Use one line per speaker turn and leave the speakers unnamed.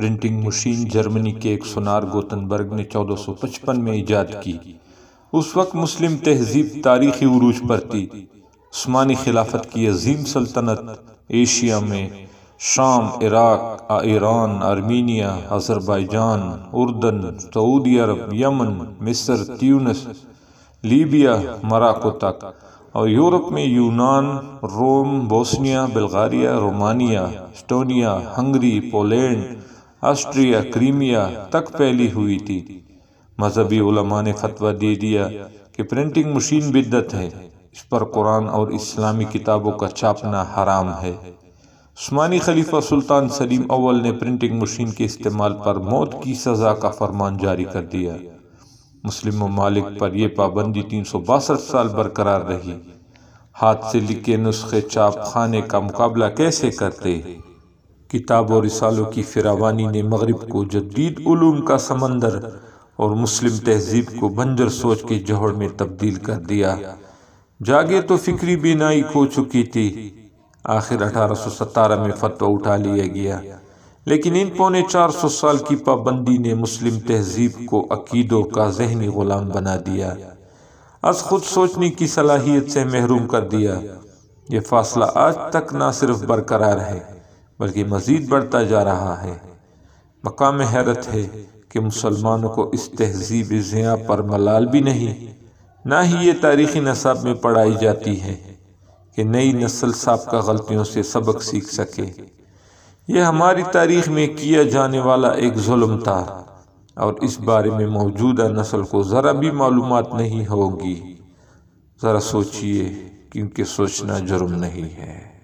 printing machine Germany के एक सुनार गोतनबर्ग ने 1455 में ईजाद की उस वक्त मुस्लिम तहजीब तारीखी उरूज पर थी उस्मानी खिलाफत की अजीम सल्तनत एशिया में शाम इराक ईरान आर्मीनिया अजरबैजान उर्दन सऊदी अरब यमन मिस्र ट्यूनस लीबिया मराको तक और यूरोप में यूनान Rome Bosnia Bulgaria Romania Estonia Hungary Poland Austria Crimea तक फैली हुई थी मजहबी उलमा ने फतवा दे दिया कि प्रिंटिंग मशीन बिद्दत है इस पर कुरान और इस्लामी किताबों का छापना हराम है स्मानी खलीफा सुल्तान सलीम अव्वल ने प्रिंटिंग मशीन के इस्तेमाल पर मौत की सज़ा का फरमान जारी कर दिया मुस्लिम ममालिक पर यह पाबंदी तीन सौ बासठ साल बरकरार रही हाथ से लिखे नुस्खे छाप खाने का मुकाबला कैसे करते किताब और रिसालों की फिरावानी ने मगरब को जदीद उलूम का समंदर और मुस्लिम तहजीब को बंजर सोच के जौहर में तब्दील कर दिया जागे तो फिक्री बीनाई खो चुकी थी आखिर अठारह में फतवा उठा लिया गया लेकिन इन पौने चार सौ साल की पाबंदी ने मुस्लिम तहजीब को अकीदों का जहनी ग़ुलाम बना दिया अस खुद सोचने की सलाहियत से महरूम कर दिया ये फासला आज तक ना सिर्फ बरकरार है बल्कि मज़ीद बढ़ता जा रहा है मकाम हैरत है कि मुसलमानों को इस तहजीब ज़िया पर मलाल भी नहीं ना ही ये तारीख़ी नसाब में पढ़ाई जाती है कि नई नस्ल सबका गलतियों से सबक सीख सके यह हमारी तारीख में किया जाने वाला एक जुल्म था और इस बारे में मौजूदा नस्ल को ज़रा भी मालूम नहीं होगी ज़रा सोचिए क्योंकि सोचना जुर्म नहीं है